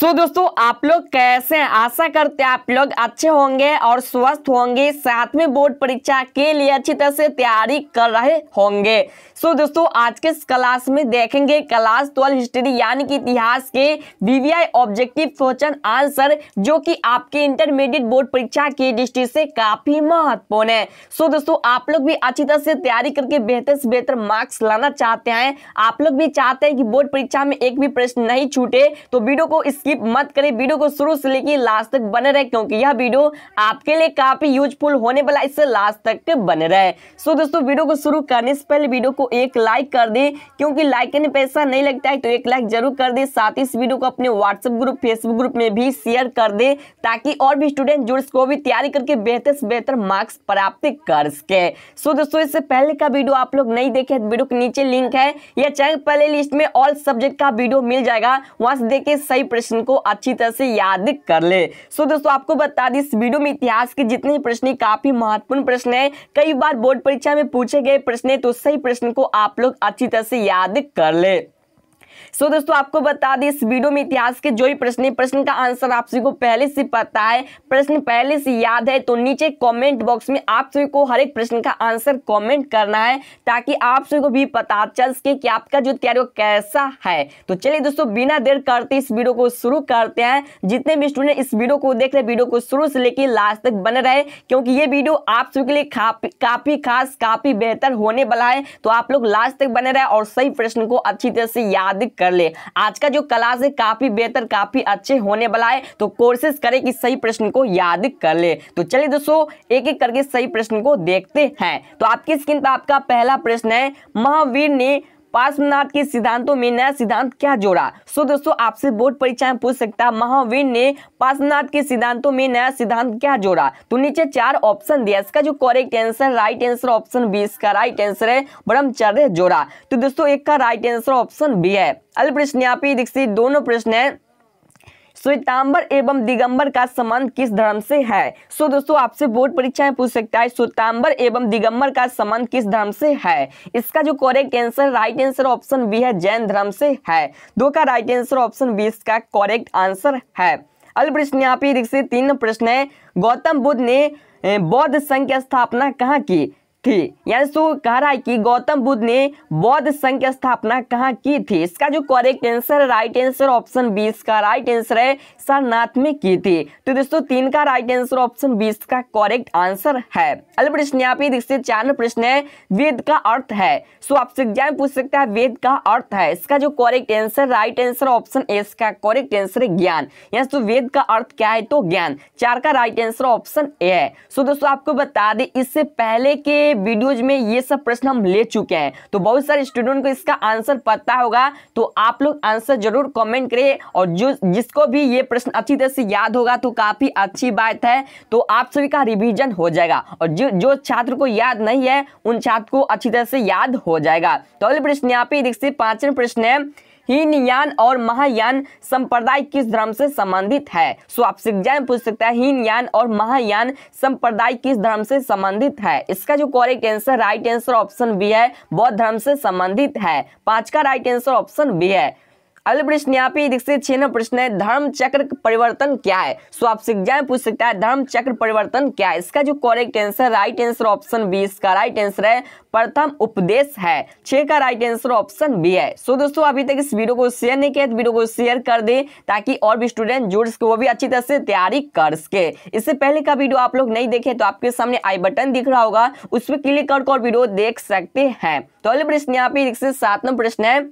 सो so, दोस्तों आप लोग कैसे हैं आशा करते हैं आप लोग अच्छे होंगे और स्वस्थ होंगे साथ में बोर्ड परीक्षा के लिए अच्छी तरह से तैयारी कर रहे होंगे सो so, दोस्तों आज के क्लास में देखेंगे क्लास ट्वेल्व हिस्ट्री यानी कि इतिहास के वीवीआई ऑब्जेक्टिव क्वेश्चन आंसर जो कि आपके इंटरमीडिएट बोर्ड परीक्षा की दृष्टि से काफी महत्वपूर्ण है सो so, दोस्तों आप लोग भी अच्छी तरह से तैयारी करके बेहतर से बेहतर मार्क्स लाना चाहते हैं आप लोग भी चाहते हैं कि बोर्ड परीक्षा में एक भी प्रश्न नहीं छूटे तो वीडियो को इस स्किप मत करें वीडियो को शुरू से लेकर लास्ट तक बने रहे क्योंकि यह वीडियो आपके लिए काफ़ी यूजफुल होने वाला इससे लास्ट तक बने रहे सो दोस्तों वीडियो को शुरू करने से पहले वीडियो को एक लाइक कर दे क्योंकि लाइक करने पैसा नहीं लगता है तो एक लाइक जरूर कर दे साथ ही इस वीडियो को अपने व्हाट्सएप ग्रुप फेसबुक ग्रुप में भी शेयर कर दे ताकि और भी स्टूडेंट जो इसको भी तैयारी करके बेहतर से बेहतर मार्क्स प्राप्त कर सके सो दोस्तों इससे पहले का वीडियो आप लोग नहीं देखे तो वीडियो के नीचे लिंक है या चैनल प्ले लिस्ट में ऑल सब्जेक्ट का वीडियो मिल जाएगा वहां से देखे सही प्रश्न प्रश्न को अच्छी तरह से याद कर ले सो दोस्तों आपको बता दें इस वीडियो में इतिहास के जितने प्रश्न काफी महत्वपूर्ण प्रश्न है कई बार बोर्ड परीक्षा में पूछे गए प्रश्न तो सही प्रश्न को आप लोग अच्छी तरह से याद कर ले सो दोस्तों आपको बता दें इस वीडियो में इतिहास के जो भी प्रश्न है प्रश्न का आंसर आप सभी को पहले से पता है प्रश्न पहले से याद है तो नीचे कमेंट बॉक्स में आप सभी को हर एक प्रश्न का आंसर कमेंट करना है ताकि आप सभी को भी पता चल सके कि आपका जो तैयारी कैसा है तो चलिए दोस्तों बिना देर करते इस वीडियो को शुरू करते हैं जितने भी स्टूडेंट इस वीडियो को देख रहे वीडियो को शुरू से लेकर लास्ट तक बने रहे क्योंकि ये वीडियो आप सभी के लिए काफ़ी खास काफ़ी बेहतर होने वाला है तो आप लोग लास्ट तक बने रहे और सही प्रश्न को अच्छी तरह से याद कर ले आज का जो क्लास है काफ़ी बेहतर काफ़ी अच्छे होने वाला है तो कोशिश करें कि सही प्रश्न को याद कर ले तो चलिए दोस्तों एक एक करके सही प्रश्न को देखते हैं तो आपकी स्क्रीन पर आपका पहला प्रश्न है महावीर ने पार्श्वनाथ के सिद्धांतों में नया सिद्धांत क्या जोड़ा सो दोस्तों आपसे बोर्ड परीक्षा में पूछ सकता है महावीर ने पार्श्वनाथ के सिद्धांतों में नया सिद्धांत क्या जोड़ा तो नीचे चार ऑप्शन दिया इसका जो correct answer right answer option B इसका राइट आंसर है ब्रह्मचर्य जोड़ा तो दोस्तों एक का राइट आंसर ऑप्शन बी है अल्प प्रश्न दीक्षित दोनों प्रश्न है श्वेतांबर एवं दिगंबर का संबंध किस धर्म से है सो दोस्तों आपसे बोर्ड परीक्षा में पूछ सकता है श्वेतांबर एवं दिगंबर का संबंध किस धर्म से है इसका जो correct answer right answer option B है जैन धर्म से है दो का राइट आंसर ऑप्शन बी इसका करेक्ट आंसर है अल प्रश्न यहाँ पे तीन प्रश्न है गौतम बुद्ध ने बौद्ध संघ की स्थापना कहाँ की थी यानी तो कह रहा है कि गौतम बुद्ध ने बौद्ध संघ की स्थापना कहाँ की थी इसका जो correct answer right answer option B इसका राइट आंसर है सारनाथ में की थी तो दोस्तों तीन का राइट आंसर ऑप्शन बी इसका करेक्ट आंसर है अगला प्रश्न यहाँ पे दीक्षित चार प्रश्न है वेद का अर्थ है सो आपसे एग्जाम पूछ सकता है वेद का अर्थ है इसका जो correct answer right answer option A इसका करेक्ट आंसर है ज्ञान यहाँ तो वेद का अर्थ क्या है तो ज्ञान चार का राइट आंसर ऑप्शन ए है सो दोस्तों आपको बता दें इससे पहले के वीडियोज में ये सब प्रश्न हम ले चुके हैं तो बहुत सारे स्टूडेंट को इसका आंसर पता होगा तो आप लोग आंसर जरूर कमेंट करें और जो जिसको भी ये प्रश्न अच्छी तरह से याद होगा तो काफ़ी अच्छी बात है तो आप सभी का रिविजन हो जाएगा और जो जो छात्र को याद नहीं है उन छात्र को अच्छी तरह से याद हो जाएगा तो अगले प्रश्न यहाँ पे देखते पाँचवें प्रश्न है हीनयान और महायान संप्रदाय किस धर्म से संबंधित है सो आप एग्जाम पूछ सकता है हीनयान और महायान संप्रदाय किस धर्म से संबंधित है इसका जो correct answer right answer option B है बौद्ध धर्म से संबंधित है पांच का राइट आंसर ऑप्शन बी है अल्पृष्ठ न्यापी दीक्षित छह प्रश्न है धर्म चक्र परिवर्तन क्या है सो आप एग्जाम पूछ सकता है धर्म चक्र परिवर्तन क्या है इसका जो correct answer right answer option B इसका राइट आंसर है प्रथम उपदेश है छह का राइट आंसर ऑप्शन बी है सो दोस्तों अभी तक इस वीडियो को शेयर नहीं किया तो वीडियो को शेयर कर दे ताकि और भी स्टूडेंट जुड़ सके वो भी अच्छी तरह से तैयारी कर सके इससे पहले का वीडियो आप लोग नहीं देखे तो आपके सामने आई बटन दिख रहा होगा उस पर क्लिक करके और वीडियो देख सकते हैं तो प्रश्न यहाँ पे सातवा प्रश्न है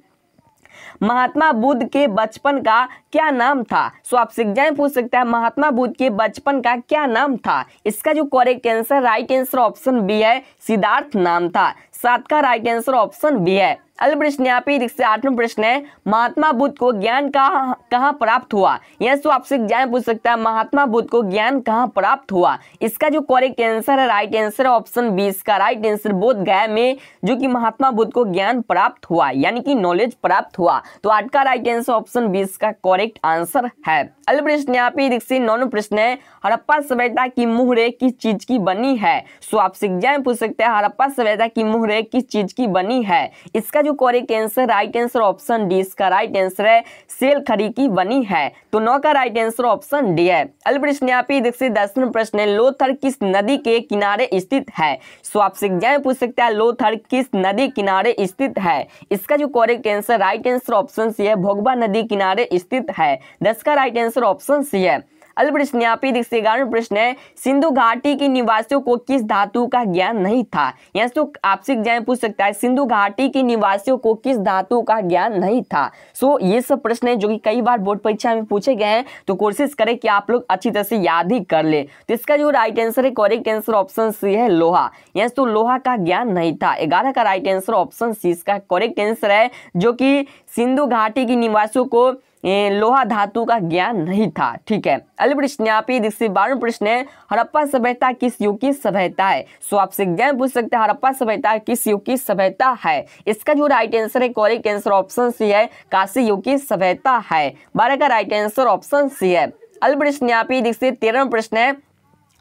महात्मा बुद्ध के बचपन का क्या नाम था सो आप एग्जाम पूछ सकते हैं महात्मा बुद्ध के बचपन का क्या नाम था इसका जो correct answer right answer option B है सिद्धार्थ नाम था सात का राइट आंसर ऑप्शन बी है अल्प प्रश्न यहाँ पे इससे आठवां प्रश्न है महात्मा बुद्ध को ज्ञान कहाँ प्राप्त हुआ यस तो आपसे ज्ञान पूछ सकता है महात्मा बुद्ध को ज्ञान कहाँ प्राप्त हुआ इसका जो करेक्ट आंसर है राइट आंसर ऑप्शन बी इसका राइट आंसर बोध गया में जो कि महात्मा बुद्ध को ज्ञान प्राप्त हुआ यानी कि नॉलेज प्राप्त हुआ तो आठ का राइट आंसर ऑप्शन बी इसका करेक्ट आंसर है अल्प प्रश्न यहाँ पे इससे नौनो प्रश्न है हड़प्पा सभ्यता की मुहरे किस चीज की बनी है सो आपसे ज्ञान पूछ सकते हैं हड़प्पा सभ्यता की मुहरे किस चीज की बनी है इसका जो correct answer right answer option D इसका राइट आंसर है सेल खरी की बनी है तो नौ का राइट आंसर ऑप्शन डी है अल प्रश्न यहाँ दसवें प्रश्न है लोथर किस नदी के किनारे स्थित है सो आपसे एग्जाम पूछ सकते हैं लोथर किस नदी किनारे स्थित है इसका जो correct answer right answer option C है भोगवा नदी किनारे स्थित है दस का राइट आंसर ऑप्शन सी है अल्पप्रश्न यहाँ पे देखिए ग्यारहवें प्रश्न है सिंधु घाटी के निवासियों को किस धातु का ज्ञान नहीं था यहाँ तो आपसे एग्जाम पूछ सकता है सिंधु घाटी के निवासियों को किस धातु का ज्ञान नहीं था सो ये सब प्रश्न है जो कि कई बार बोर्ड परीक्षा में पूछे गए हैं तो कोशिश करें कि आप लोग अच्छी तरह से याद ही कर ले तो इसका जो राइट आंसर है कॉरेक्ट आंसर ऑप्शन सी है लोहा यस तो लोहा का ज्ञान नहीं था ग्यारह का राइट आंसर ऑप्शन सी इसका करेक्ट आंसर है जो कि सिंधु घाटी के निवासियों को लोहा धातु का ज्ञान नहीं था ठीक है अगले प्रश्न यहाँ पे जिससे बारहवें प्रश्न है हड़प्पा सभ्यता किस युग की सभ्यता है सो आपसे ज्ञान पूछ सकते हैं हड़प्पा सभ्यता किस युग की सभ्यता है इसका जो राइट आंसर है करेक्ट आंसर ऑप्शन सी है काशी युग की सभ्यता है बारह का राइट आंसर ऑप्शन सी है अगले प्रश्न यहाँ पे जिससे तेरहवा प्रश्न है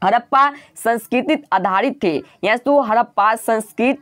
हड़प्पा संस्कृति आधारित थे यहाँ तो हड़प्पा संस्कृत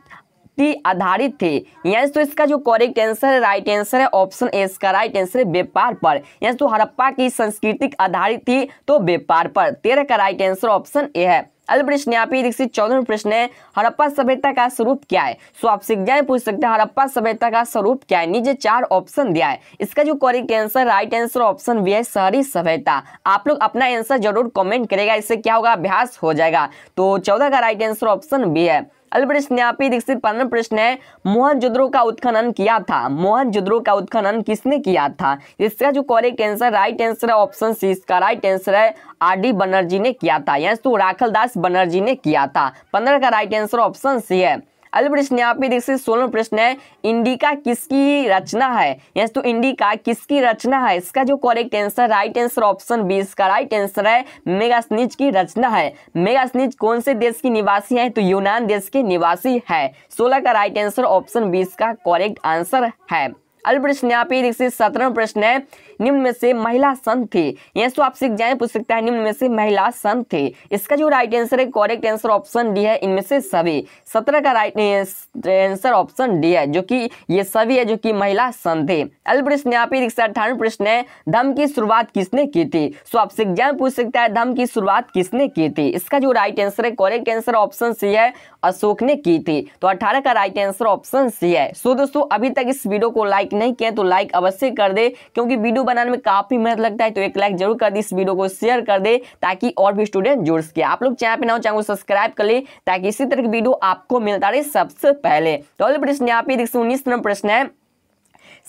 मिट्टी आधारित थे यहाँ तो इसका जो करेक्ट आंसर है राइट आंसर है ऑप्शन ए इसका राइट आंसर है व्यापार पर यहाँ तो हड़प्पा की संस्कृतिक आधारित थी तो व्यापार पर तेरह का राइट आंसर ऑप्शन ए है अगला प्रश्न यहाँ प्रश्न है हड़प्पा सभ्यता का स्वरूप क्या है सो तो आप एग्जाम पूछ सकते हैं हड़प्पा सभ्यता का स्वरूप क्या है नीचे चार ऑप्शन दिया है इसका जो correct answer right answer option B है शहरी सभ्यता आप लोग अपना आंसर जरूर कमेंट करेगा इससे क्या होगा अभ्यास हो जाएगा तो चौदह का राइट आंसर ऑप्शन बी है अल्बर्ट स्न्यापी दीक्षित प्रथम प्रश्न है मोहन जुद्रो का उत्खनन किया था मोहन जुद्रो का उत्खनन किसने किया था इसका जो कॉरेक्ट आंसर राइट आंसर है ऑप्शन सी इसका राइट आंसर है आर डी बनर्जी ने किया था यस तो राखल दास बनर्जी ने किया था पंद्रह का राइट आंसर ऑप्शन सी है अगले प्रश्न यहाँ पे देखिए सोलह प्रश्न है इंडिका किसकी रचना है यस तो इंडिका किसकी रचना है इसका जो correct answer right answer option B इसका राइट आंसर है मेगास्निज की रचना है मेगास्निज कौन से देश की निवासी है तो यूनान देश के निवासी है सोलह का राइट आंसर ऑप्शन बी इसका करेक्ट आंसर है अल्पप्रश्न यहाँ सत्रह प्रश्न है निम्न में से महिला संत थे यह तो आपसे एग्जाम पूछ सकता है निम्न में से महिला संत थे इसका जो राइट आंसर है करेक्ट आंसर ऑप्शन डी है इनमें से सभी सत्रह का राइट आंसर ऑप्शन डी है जो कि ये सभी है जो कि महिला संत थे अल्पप्रश्न यहाँ अठारह प्रश्न है धम की शुरुआत किसने की थी सो तो आपसे एग्जाम पूछ सकता है धम की शुरुआत किसने की थी इसका जो राइट आंसर है करेक्ट आंसर ऑप्शन सी है अशोक ने की थी तो अठारह का राइट आंसर ऑप्शन सी है सो दोस्तों अभी तक इस वीडियो को लाइक लाइक नहीं किया तो लाइक अवश्य कर दे क्योंकि वीडियो बनाने में काफ़ी मेहनत लगता है तो एक लाइक जरूर कर दे इस वीडियो को शेयर कर दे ताकि और भी स्टूडेंट जुड़ सके आप लोग चैनल पर ना चाहें सब्सक्राइब कर ले ताकि इसी तरह की वीडियो आपको मिलता रहे सबसे पहले तो प्रश्न यहाँ पे देखिए उन्नीस नंबर प्रश्न है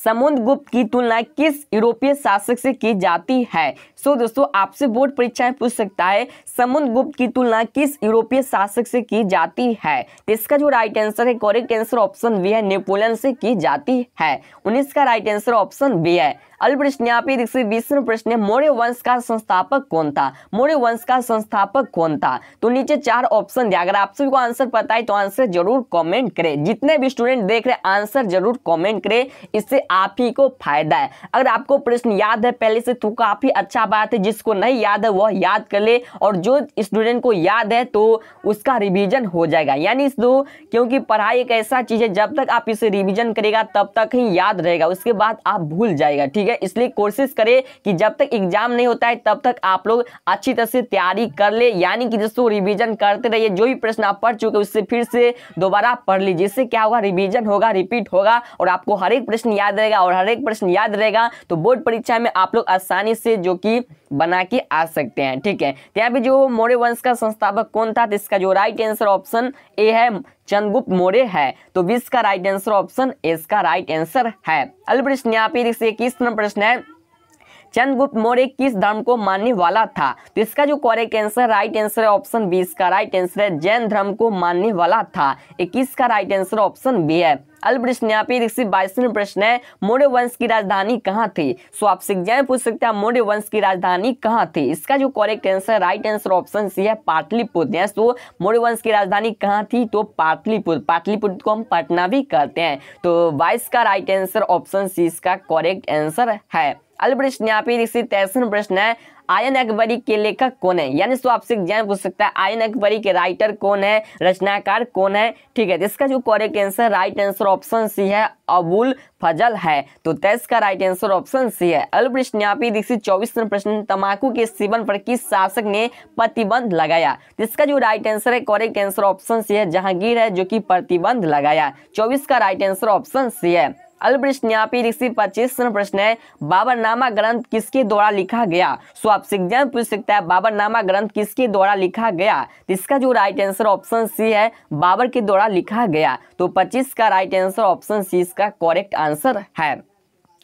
समुद्र गुप्त की तुलना किस यूरोपीय शासक से की जाती है सो so, दोस्तों आपसे बोर्ड परीक्षा में पूछ सकता है समुद्र गुप्त की तुलना किस यूरोपीय शासक से की जाती है इसका जो राइट आंसर है करेक्ट आंसर ऑप्शन बी है नेपोलियन से की जाती है उन्नीस का राइट आंसर ऑप्शन बी है अल प्रश्न यहाँ प्रश्न मौर्य वंश का संस्थापक कौन था मौर्य वंश का संस्थापक कौन था तो नीचे चार ऑप्शन दिया अगर आप सभी को आंसर पता है तो आंसर जरूर कमेंट करें जितने भी स्टूडेंट देख रहे आंसर जरूर कमेंट करें इससे आप ही को फायदा है अगर आपको प्रश्न याद है पहले से तो काफ़ी अच्छा बात है जिसको नहीं याद है वह याद कर ले और जो स्टूडेंट को याद है तो उसका रिवीजन हो जाएगा यानी दो क्योंकि पढ़ाई एक ऐसा चीज़ है जब तक आप इसे रिवीजन करेगा तब तक ही याद रहेगा उसके बाद आप भूल जाएगा ठीक है इसलिए कोशिश करें कि जब तक एग्जाम नहीं होता है तब तक आप लोग अच्छी तरह से तैयारी कर ले यानी कि दोस्तों रिविजन करते रहिए जो भी प्रश्न आप पढ़ चुके उससे फिर से दोबारा पढ़ लीजिए इससे क्या होगा रिविजन होगा रिपीट होगा और आपको हर एक प्रश्न याद याद रहेगा और हर एक प्रश्न याद रहेगा तो बोर्ड परीक्षा में आप लोग आसानी से जो कि बना के आ सकते हैं ठीक है तो यहाँ पे जो मौर्य वंश का संस्थापक कौन था तो इसका जो राइट आंसर ऑप्शन ए है चंद्रगुप्त मौर्य है तो विश्व का राइट आंसर ऑप्शन ए इसका राइट आंसर है अगला प्रश्न यहाँ पे इक्कीस नंबर प्रश्न है चंद्रगुप्त मौर्य किस धर्म को मानने वाला था तो इसका जो करेक्ट आंसर राइट आंसर है ऑप्शन बी इसका राइट आंसर है जैन धर्म को मानने वाला था इक्कीस का राइट आंसर ऑप्शन बी है अल प्रश्न यहाँ पे बाईसवें प्रश्न है मौर्य वंश की राजधानी कहाँ थी सो आप एग्जाम पूछ सकते हैं मौर्य वंश की राजधानी कहाँ थी इसका जो correct answer right answer option C है पाटलिपुत्र yes, तो मौर्य वंश की राजधानी कहाँ थी तो पाटलिपुत्र पाटलिपुत्र को हम पटना भी कहते हैं तो बाईस का राइट आंसर ऑप्शन सी इसका करेक्ट आंसर है अल प्रश्न यहाँ इसी तैसन प्रश्न है आयन अकबरी के लेखक कौन है यानी तो आपसे एग्जाम पूछ सकता है आयन अकबरी के राइटर कौन है रचनाकार कौन है ठीक है तो इसका जो correct answer right answer option C है अबुल फजल है तो तेईस का राइट आंसर ऑप्शन सी है अल प्रश्न यहाँ चौबीस प्रश्न तम्बाकू के सेवन पर किस शासक ने प्रतिबंध लगाया तो इसका जो राइट आंसर है कॉरेक्ट आंसर ऑप्शन सी है जहांगीर है जो की प्रतिबंध लगाया चौबीस का राइट आंसर ऑप्शन सी है अल्ब्रिस्ट प्रश्न है बाबरनामा ग्रंथ किसके द्वारा लिखा गया सो आपसे एग्जाम पूछ सकता है बाबरनामा ग्रंथ किसके द्वारा लिखा गया इसका जो राइट आंसर ऑप्शन सी है बाबर के द्वारा लिखा गया तो पच्चीस का राइट आंसर ऑप्शन सी इसका करेक्ट आंसर है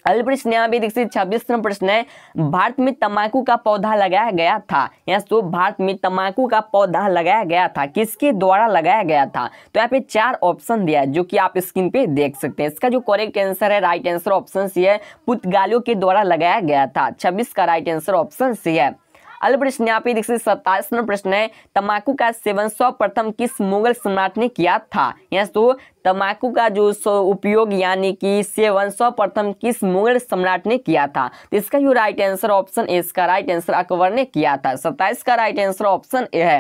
अगले प्रश्न यहाँ भी देखिए नंबर प्रश्न है भारत में तंबाकू का पौधा लगाया गया था यहाँ तो भारत में तंबाकू का पौधा लगाया गया था किसके द्वारा लगाया गया था तो यहाँ पे चार ऑप्शन दिया है जो कि आप स्क्रीन पे देख सकते हैं इसका जो करेक्ट आंसर है राइट आंसर ऑप्शन सी है पुतगालियों के द्वारा लगाया गया था छब्बीस का राइट आंसर ऑप्शन सी है पे देखिए सत्ताईस नंबर प्रश्न है तम्बाकू का सेवन प्रथम किस मुगल सम्राट ने किया था यस तो तमाकू का जो उपयोग यानी कि सेवन प्रथम किस मुगल सम्राट ने किया था तो इसका ही राइट आंसर ऑप्शन ए इसका राइट आंसर अकबर ने किया था सत्ताईस का राइट आंसर ऑप्शन ए है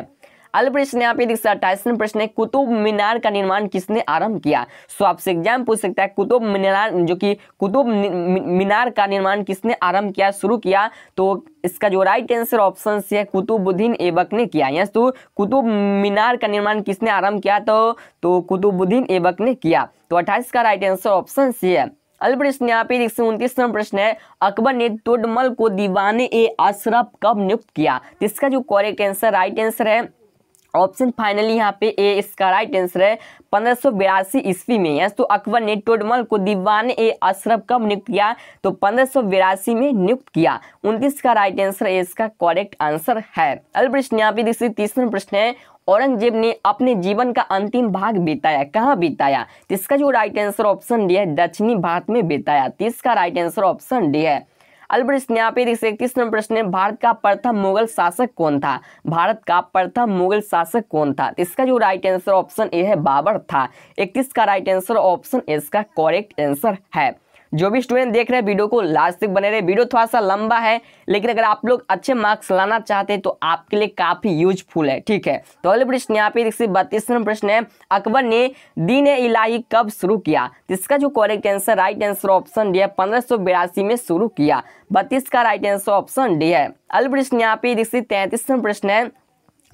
अगला प्रश्न यहाँ पे देख सकते अट्ठाईसवें प्रश्न है कुतुब मीनार का निर्माण किसने आरंभ किया सो आपसे एग्जाम पूछ सकता है कुतुब मीनार जो कि कुतुब मीनार का निर्माण किसने आरंभ किया शुरू किया तो इसका जो राइट आंसर ऑप्शन सी है कुतुबुद्दीन ऐबक ने किया यस तो कुतुब मीनार का निर्माण किसने आरंभ किया तो तो कुतुबुद्दीन ऐबक ने किया तो अट्ठाईस का राइट आंसर ऑप्शन सी है अगला प्रश्न यहाँ पे उनतीस नंबर प्रश्न है अकबर ने तुडमल को दीवाने ए अशरफ कब नियुक्त किया तो इसका जो कॉरेक्ट आंसर राइट आंसर है ऑप्शन फाइनली यहाँ पे ए इसका राइट आंसर है पंद्रह सौ बिरासी ईस्वी में यस तो अकबर ने टोडमल को दीवान ए अशरफ कब नियुक्त किया तो पंद्रह सौ बिरासी में नियुक्त किया उनतीस का राइट आंसर है इसका करेक्ट आंसर है अल प्रश्न यहाँ पे देखिए तीसरा प्रश्न है औरंगजेब ने अपने जीवन का अंतिम भाग बिताया कहाँ बिताया तो इसका जो राइट आंसर ऑप्शन डी है दक्षिणी भारत में बिताया तीस का राइट आंसर ऑप्शन डी है अल्बर्ट स्नापेद इस इकतीस नंबर प्रश्न है भारत का प्रथम मुगल शासक कौन था भारत का प्रथम मुगल शासक कौन था इसका जो राइट आंसर ऑप्शन ए है बाबर था इकतीस का राइट आंसर ऑप्शन इसका करेक्ट आंसर है जो भी स्टूडेंट देख रहे हैं वीडियो को लास्ट तक बने रहे वीडियो थोड़ा सा लंबा है लेकिन अगर आप लोग अच्छे मार्क्स लाना चाहते हैं तो आपके लिए काफ़ी यूजफुल है ठीक है तो अगले प्रश्न यहाँ पे देखिए प्रश्न है अकबर ने दीन इलाही कब शुरू किया तो इसका जो correct answer right answer option D है पंद्रह में शुरू किया बत्तीस का राइट आंसर ऑप्शन डी है अगले प्रश्न यहाँ पे देखिए प्रश्न है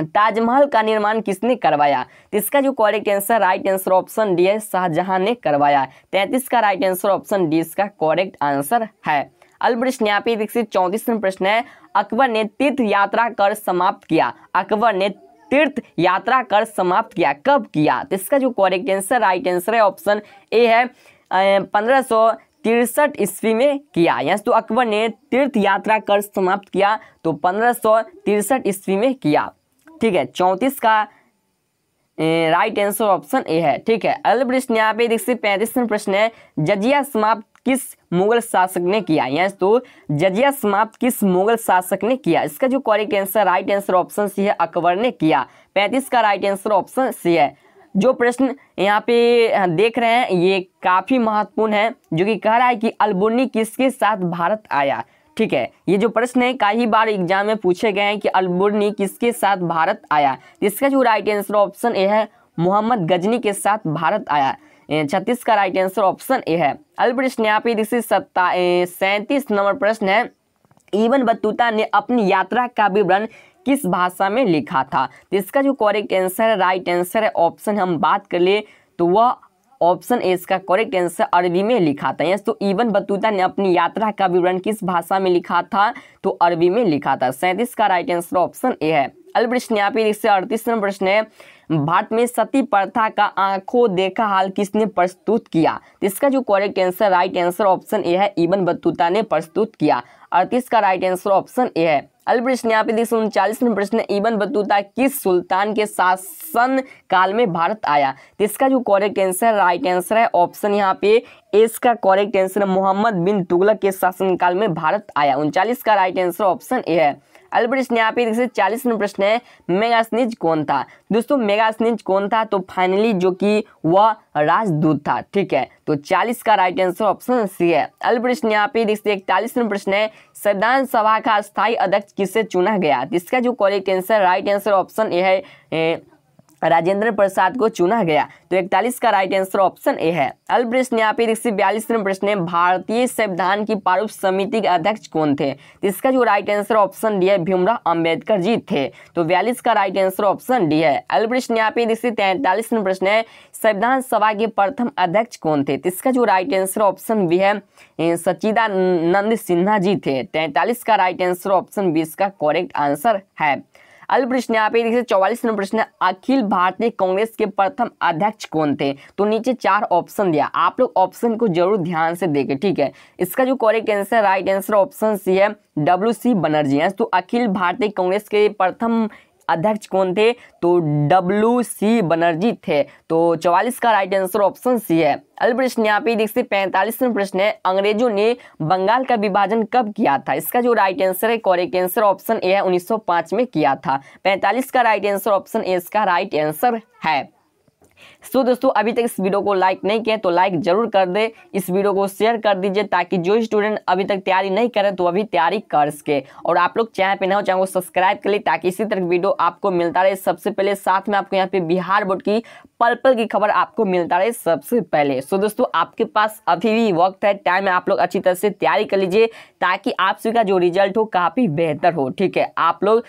ताजमहल का निर्माण किसने करवाया इसका जो correct answer right answer option D है शाहजहां ने करवाया तैतीस का राइट आंसर ऑप्शन डी इसका करेक्ट आंसर है अल्बृष न्यापी दीक्षित चौंतीस प्रश्न है अकबर ने तीर्थ यात्रा कर समाप्त किया अकबर ने तीर्थ यात्रा कर समाप्त किया कब किया तो इसका जो करेक्ट आंसर राइट आंसर है ऑप्शन ए है पंद्रह सौ तिरसठ ईस्वी में किया यस तो अकबर ने तीर्थ यात्रा कर समाप्त किया तो पंद्रह सौ तिरसठ ईस्वी में किया ठीक है चौंतीस का राइट आंसर ऑप्शन ए है ठीक है अगले प्रश्न यहाँ पे देखिए पैंतीस प्रश्न है जजिया समाप्त किस मुगल शासक ने किया यस तो जजिया समाप्त किस मुगल शासक ने किया इसका जो correct answer right answer option C है अकबर ने किया पैंतीस का राइट आंसर ऑप्शन सी है जो प्रश्न यहाँ पे देख रहे हैं ये काफ़ी महत्वपूर्ण है जो कि कह रहा है कि अलबुन्नी किसके साथ भारत आया ठीक है ये जो प्रश्न है कई बार एग्जाम में पूछे गए हैं कि अलबुर्नी किसके साथ भारत आया इसका जो राइट आंसर ऑप्शन ए है मोहम्मद गजनी के साथ भारत आया छत्तीस का राइट आंसर ऑप्शन ए है अल प्रश्न यहाँ पे देखिए सत्ता सैंतीस नंबर प्रश्न है इवन बतूता ने अपनी यात्रा का विवरण किस भाषा में लिखा था इसका जो करेक्ट आंसर है राइट आंसर है ऑप्शन हम बात कर ले तो वह ऑप्शन ए इसका करेक्ट आंसर अरबी में लिखा था यस तो इवन बतूता ने अपनी यात्रा का विवरण किस भाषा में लिखा था तो अरबी में लिखा था सैंतीस का राइट आंसर ऑप्शन ए है अगले प्रश्न यहाँ पे देखिए अड़तीस नंबर प्रश्न है भारत में सती प्रथा का आंखों देखा हाल किसने प्रस्तुत किया तो इसका जो correct answer right answer option A है इवन बतूता ने प्रस्तुत किया अड़तीस का राइट आंसर ऑप्शन ए है अगले प्रश्न यहाँ पे देखिए नंबर प्रश्न इबन बतूता किस सुल्तान के शासन काल में भारत आया तो इसका जो करेक्ट आंसर राइट आंसर है ऑप्शन यहाँ पे इसका करेक्ट आंसर मोहम्मद बिन तुगलक के शासन काल में भारत आया उनचालीस का राइट आंसर ऑप्शन ए है अल्बर्ट इसने यहाँ पे देखिए चालीस नंबर प्रश्न है मेगा स्निज कौन था दोस्तों मेगा स्निज कौन था तो फाइनली जो कि वह राजदूत था ठीक है तो 40 का राइट आंसर ऑप्शन सी है अल इसने यहाँ पे देखिए इकतालीस नंबर प्रश्न है संविधान सभा का स्थायी अध्यक्ष किससे चुना गया इसका जो correct answer right answer option A है राजेंद्र प्रसाद को चुना गया तो इकतालीस का राइट आंसर ऑप्शन ए है अल प्रश्न यहाँ पे सौ बयालीसवें प्रश्न भारतीय संविधान की पारूप समिति के अध्यक्ष कौन थे तो इसका जो राइट आंसर ऑप्शन डी है भीमराव अम्बेडकर जी थे तो बयालीस का राइट आंसर ऑप्शन डी है अल प्रश्न यहाँ पे सौ तैंतालीसवें प्रश्न है संविधान सभा के प्रथम अध्यक्ष कौन थे तो इसका जो राइट आंसर ऑप्शन बी है सचिदानंद सिन्हा जी थे तैंतालीस का राइट आंसर ऑप्शन बी इसका करेक्ट आंसर है अगला प्रश्न यहाँ पे देखिए चौवालीस नंबर प्रश्न अखिल भारतीय कांग्रेस के प्रथम अध्यक्ष कौन थे तो नीचे चार ऑप्शन दिया आप लोग ऑप्शन को जरूर ध्यान से देखें ठीक है इसका जो correct answer right answer option C है डब्ल्यू सी बनर्जी तो अखिल भारतीय कांग्रेस के प्रथम अध्यक्ष कौन थे तो डब्ल्यू सी बनर्जी थे तो चौवालीस का राइट आंसर ऑप्शन सी है अगले प्रश्न यहाँ पे देखते पैंतालीसवें प्रश्न है अंग्रेजों ने बंगाल का विभाजन कब किया था इसका जो राइट आंसर है करेक्ट आंसर ऑप्शन ए है 1905 में किया था 45 का राइट आंसर ऑप्शन ए इसका राइट आंसर है सो दोस्तों अभी तक इस वीडियो को लाइक नहीं किया तो लाइक जरूर कर दे इस वीडियो को शेयर कर दीजिए ताकि जो स्टूडेंट अभी तक तैयारी नहीं करे तो अभी तैयारी कर सके और आप लोग चैनल पे ना हो चैनल को सब्सक्राइब कर ले ताकि इसी तरह वीडियो आपको मिलता रहे सबसे पहले साथ में आपको यहाँ पे बिहार बोर्ड की पल पल की खबर आपको मिलता रहे सबसे पहले सो दोस्तों आपके पास अभी भी वक्त है टाइम है आप लोग अच्छी तरह से तैयारी कर लीजिए ताकि आप सभी का जो रिजल्ट हो काफ़ी बेहतर हो ठीक है आप लोग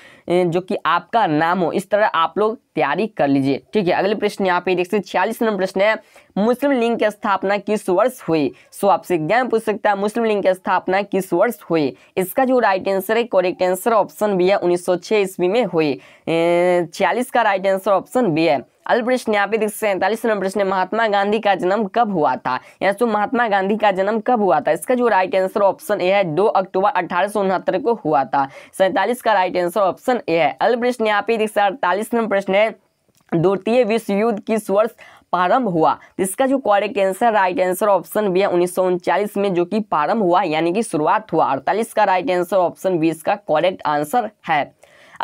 जो कि आपका नाम हो इस तरह आप लोग तैयारी कर लीजिए ठीक है अगले प्रश्न यहाँ पे देख सकते छियालीस नंबर प्रश्न है मुस्लिम लिंग की स्थापना किस वर्ष हुई सो आपसे एग्जाम पूछ सकता है मुस्लिम लिंग की स्थापना किस वर्ष हुई इसका जो राइट आंसर है करेक्ट आंसर ऑप्शन बी है उन्नीस सौ ईस्वी में हुई छियालीस का राइट आंसर ऑप्शन बी है अल प्रश्न यहाँ पे देख सैंतालीस नंबर प्रश्न महात्मा गांधी का जन्म कब हुआ था या तो महात्मा गांधी का जन्म कब हुआ था इसका जो राइट आंसर ऑप्शन ए है दो अक्टूबर अठारह को हुआ था सैंतालीस का राइट आंसर ऑप्शन ए है अल प्रश्न यहाँ पे देख अड़तालीस नंबर प्रश्न है द्वितीय विश्व युद्ध किस वर्ष प्रारंभ हुआ इसका जो correct answer right answer option B है उन्नीस में जो कि प्रारंभ हुआ यानी कि शुरुआत हुआ अड़तालीस का राइट आंसर ऑप्शन बी इसका करेक्ट आंसर है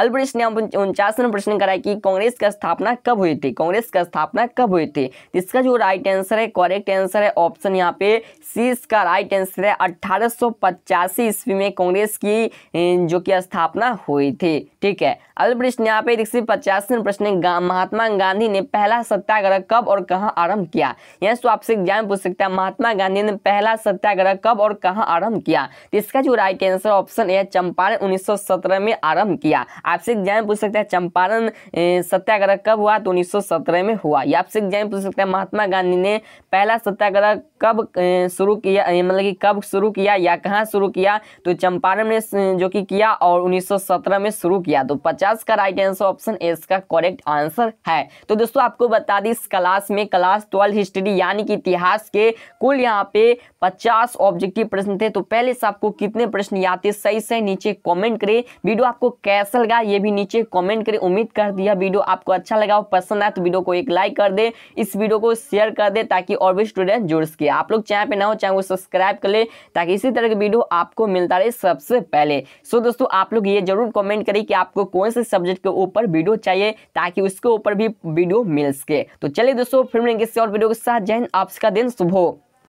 अल्बर्ट ने उनचासवा प्रश्न करा कि कांग्रेस का स्थापना कब हुई थी कांग्रेस का स्थापना कब हुई थी इसका जो राइट आंसर है करेक्ट आंसर है ऑप्शन यहाँ पे सी इसका राइट आंसर है अट्ठारह ईस्वी में कांग्रेस की अं, जो कि स्थापना हुई थी ठीक है अगला प्रश्न यहाँ पे देखिए पचासवें प्रश्न महात्मा गांधी ने पहला सत्याग्रह कब और कहाँ आरंभ किया यह तो आपसे एग्जाम पूछ सकता है महात्मा गांधी ने पहला सत्याग्रह कब और कहाँ आरंभ किया इसका जो right answer option A Champaran 1917 में आरंभ किया आपसे एग्जाम पूछ सकते हैं चंपारण सत्याग्रह कब हुआ तो उन्नीस में हुआ या आपसे एग्जाम पूछ सकता है महात्मा गांधी ने पहला सत्याग्रह कब शुरू किया मतलब कि कब शुरू किया या कहाँ शुरू किया तो चंपारण ने जो कि किया और 1917 में शुरू किया तो 50 का राइट आंसर ऑप्शन ए इसका करेक्ट आंसर है तो दोस्तों आपको बता दी इस क्लास में क्लास ट्वेल्व हिस्ट्री यानी कि इतिहास के कुल यहाँ पे 50 ऑब्जेक्टिव प्रश्न थे तो पहले से आपको कितने प्रश्न याद थे सही सही नीचे कॉमेंट करें वीडियो आपको कैसा लगा लगा ये भी नीचे कमेंट करें उम्मीद कर दिया वीडियो आपको अच्छा लगा हो पसंद आए तो वीडियो को एक लाइक कर दे इस वीडियो को शेयर कर दे ताकि और भी स्टूडेंट जुड़ सके आप लोग चैनल पे ना हो चैनल को सब्सक्राइब कर ले ताकि इसी तरह की वीडियो आपको मिलता रहे सबसे पहले सो दोस्तों आप लोग ये जरूर कॉमेंट करें कि आपको कौन से सब्जेक्ट के ऊपर वीडियो चाहिए ताकि उसके ऊपर भी वीडियो मिल सके तो चलिए दोस्तों फिर मिलेंगे और वीडियो के साथ जैन आपका दिन शुभ हो